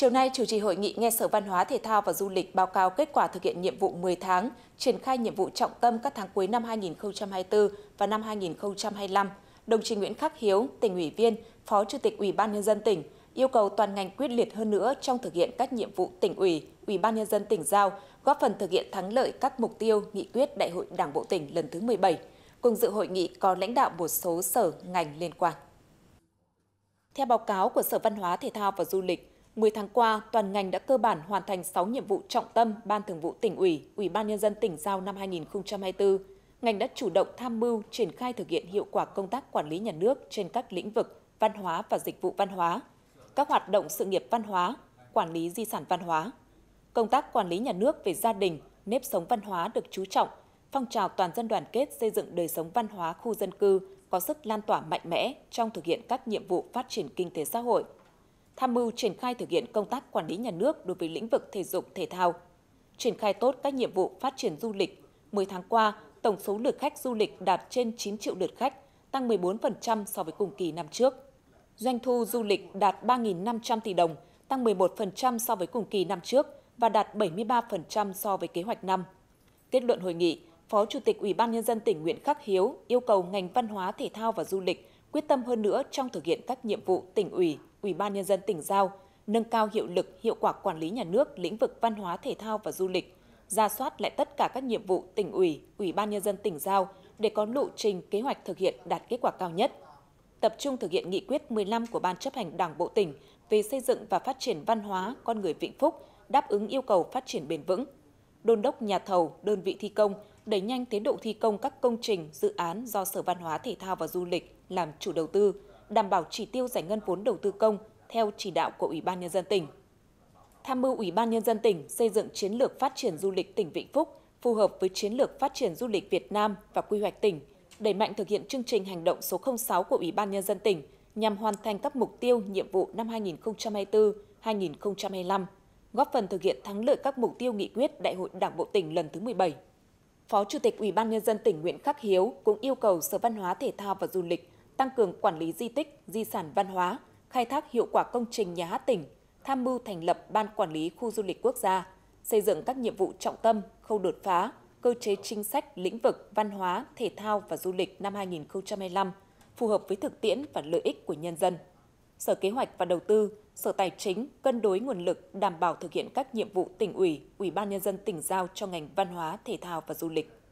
Chiều nay, chủ trì hội nghị nghe Sở Văn hóa Thể thao và Du lịch báo cáo kết quả thực hiện nhiệm vụ 10 tháng, triển khai nhiệm vụ trọng tâm các tháng cuối năm 2024 và năm 2025. Đồng chí Nguyễn Khắc Hiếu, tỉnh ủy viên, Phó Chủ tịch Ủy ban Nhân dân tỉnh, yêu cầu toàn ngành quyết liệt hơn nữa trong thực hiện các nhiệm vụ tỉnh ủy, Ủy ban Nhân dân tỉnh giao, góp phần thực hiện thắng lợi các mục tiêu nghị quyết Đại hội Đảng Bộ tỉnh lần thứ 17. Cùng dự hội nghị có lãnh đạo một số sở, ngành liên quan. Theo báo cáo của Sở Văn hóa Thể thao và Du lịch, 10 tháng qua, toàn ngành đã cơ bản hoàn thành 6 nhiệm vụ trọng tâm Ban Thường vụ tỉnh ủy, Ủy ban nhân dân tỉnh giao năm 2024. Ngành đã chủ động tham mưu triển khai thực hiện hiệu quả công tác quản lý nhà nước trên các lĩnh vực văn hóa và dịch vụ văn hóa, các hoạt động sự nghiệp văn hóa, quản lý di sản văn hóa. Công tác quản lý nhà nước về gia đình, nếp sống văn hóa được chú trọng, phong trào toàn dân đoàn kết xây dựng đời sống văn hóa khu dân cư có sức lan tỏa mạnh mẽ trong thực hiện các nhiệm vụ phát triển kinh tế xã hội – tham mưu triển khai thực hiện công tác quản lý nhà nước đối với lĩnh vực thể dục thể thao. Triển khai tốt các nhiệm vụ phát triển du lịch, 10 tháng qua, tổng số lượt khách du lịch đạt trên 9 triệu lượt khách, tăng 14% so với cùng kỳ năm trước. Doanh thu du lịch đạt 3.500 tỷ đồng, tăng 11% so với cùng kỳ năm trước và đạt 73% so với kế hoạch năm. Kết luận hội nghị, Phó Chủ tịch Ủy ban nhân dân tỉnh Nguyễn Khắc Hiếu yêu cầu ngành văn hóa, thể thao và du lịch quyết tâm hơn nữa trong thực hiện các nhiệm vụ tỉnh ủy, ủy ban nhân dân tỉnh giao, nâng cao hiệu lực, hiệu quả quản lý nhà nước lĩnh vực văn hóa, thể thao và du lịch, ra soát lại tất cả các nhiệm vụ tỉnh ủy, ủy ban nhân dân tỉnh giao để có lộ trình kế hoạch thực hiện đạt kết quả cao nhất. Tập trung thực hiện nghị quyết 15 của Ban chấp hành Đảng Bộ tỉnh về xây dựng và phát triển văn hóa con người Vĩnh Phúc, đáp ứng yêu cầu phát triển bền vững. Đôn đốc nhà thầu, đơn vị thi công đẩy nhanh tiến độ thi công các công trình, dự án do Sở Văn hóa Thể thao và Du lịch làm chủ đầu tư, đảm bảo chỉ tiêu giải ngân vốn đầu tư công theo chỉ đạo của Ủy ban Nhân dân tỉnh. Tham mưu Ủy ban Nhân dân tỉnh xây dựng chiến lược phát triển du lịch tỉnh Vĩnh Phúc phù hợp với chiến lược phát triển du lịch Việt Nam và quy hoạch tỉnh, đẩy mạnh thực hiện chương trình hành động số 06 của Ủy ban Nhân dân tỉnh nhằm hoàn thành các mục tiêu, nhiệm vụ năm 2024-2025, góp phần thực hiện thắng lợi các mục tiêu nghị quyết Đại hội Đảng Bộ tỉnh lần thứ 17. Phó Chủ tịch Ủy ban nhân dân tỉnh Nguyễn Khắc Hiếu cũng yêu cầu Sở Văn hóa Thể thao và Du lịch tăng cường quản lý di tích, di sản văn hóa, khai thác hiệu quả công trình nhà hát tỉnh, tham mưu thành lập Ban Quản lý Khu Du lịch Quốc gia, xây dựng các nhiệm vụ trọng tâm, khâu đột phá, cơ chế chính sách lĩnh vực văn hóa, thể thao và du lịch năm 2025 phù hợp với thực tiễn và lợi ích của nhân dân. Sở Kế hoạch và Đầu tư, Sở Tài chính cân đối nguồn lực đảm bảo thực hiện các nhiệm vụ tỉnh ủy, Ủy ban nhân dân tỉnh giao cho ngành văn hóa, thể thao và du lịch.